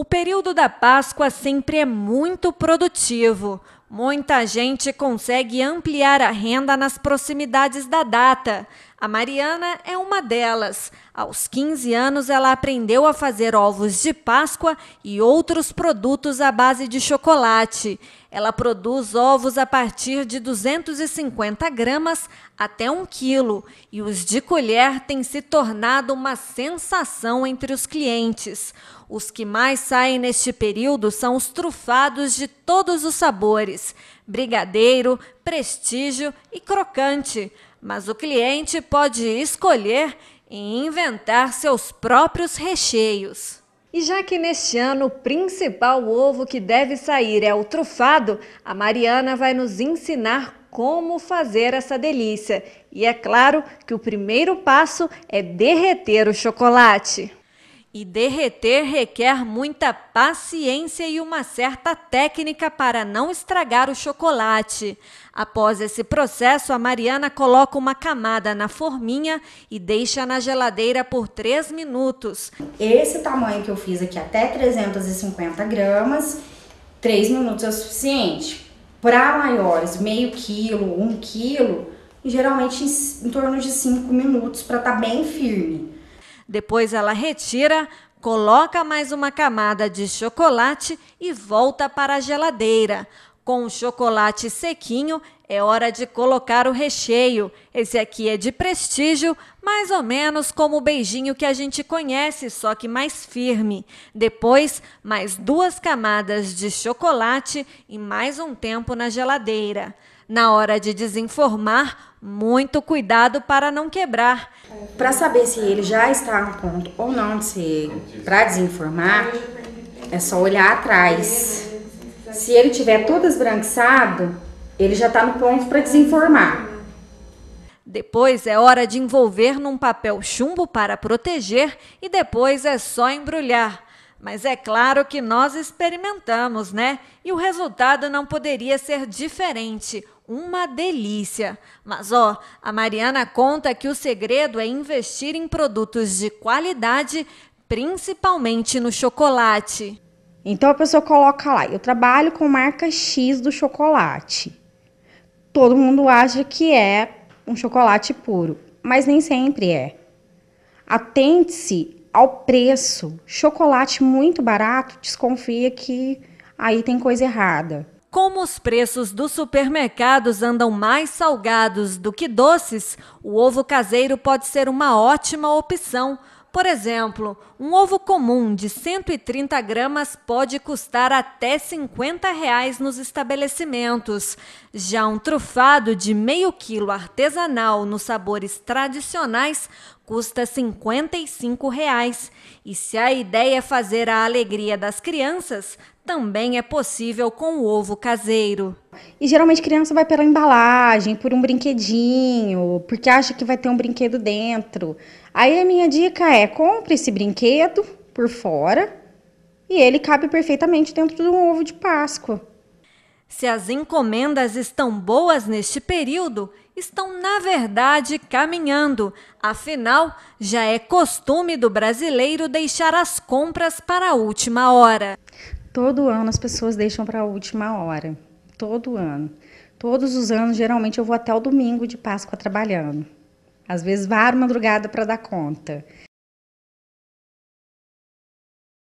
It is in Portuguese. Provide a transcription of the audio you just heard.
O período da Páscoa sempre é muito produtivo, Muita gente consegue ampliar a renda nas proximidades da data. A Mariana é uma delas. Aos 15 anos, ela aprendeu a fazer ovos de Páscoa e outros produtos à base de chocolate. Ela produz ovos a partir de 250 gramas até 1 quilo e os de colher têm se tornado uma sensação entre os clientes. Os que mais saem neste período são os trufados de todos os sabores sabores: brigadeiro, prestígio e crocante. Mas o cliente pode escolher e inventar seus próprios recheios. E já que neste ano o principal ovo que deve sair é o trufado, a Mariana vai nos ensinar como fazer essa delícia. E é claro que o primeiro passo é derreter o chocolate. E derreter requer muita paciência e uma certa técnica para não estragar o chocolate. Após esse processo, a Mariana coloca uma camada na forminha e deixa na geladeira por 3 minutos. Esse tamanho que eu fiz aqui, até 350 gramas, 3 minutos é o suficiente. Para maiores, meio quilo, 1 um quilo, geralmente em, torno de 5 minutos para estar tá bem firme. Depois ela retira, coloca mais uma camada de chocolate e volta para a geladeira. Com o chocolate sequinho, é hora de colocar o recheio. Esse aqui é de prestígio, mais ou menos como o beijinho que a gente conhece, só que mais firme. Depois, mais duas camadas de chocolate e mais um tempo na geladeira. Na hora de desinformar, muito cuidado para não quebrar. Para saber se ele já está no ponto ou não de ser para desinformar, é só olhar atrás. Se ele tiver todo esbranquiçado, ele já está no ponto para desinformar. Depois é hora de envolver num papel chumbo para proteger e depois é só embrulhar. Mas é claro que nós experimentamos, né? E o resultado não poderia ser diferente uma delícia. Mas ó, a Mariana conta que o segredo é investir em produtos de qualidade, principalmente no chocolate. Então a pessoa coloca lá, eu trabalho com marca X do chocolate. Todo mundo acha que é um chocolate puro, mas nem sempre é. Atente-se ao preço. Chocolate muito barato, desconfia que aí tem coisa errada. Como os preços dos supermercados andam mais salgados do que doces, o ovo caseiro pode ser uma ótima opção. Por exemplo, um ovo comum de 130 gramas pode custar até R$ 50 reais nos estabelecimentos. Já um trufado de meio quilo artesanal nos sabores tradicionais custa R$ 55,00. Reais. E se a ideia é fazer a alegria das crianças, também é possível com o ovo caseiro. E geralmente a criança vai pela embalagem, por um brinquedinho, porque acha que vai ter um brinquedo dentro. Aí a minha dica é: compre esse brinquedo por fora e ele cabe perfeitamente dentro de um ovo de Páscoa. Se as encomendas estão boas neste período, estão na verdade caminhando. Afinal, já é costume do brasileiro deixar as compras para a última hora. Todo ano as pessoas deixam para a última hora. Todo ano. Todos os anos, geralmente eu vou até o domingo de Páscoa trabalhando. Às vezes, varo madrugada para dar conta.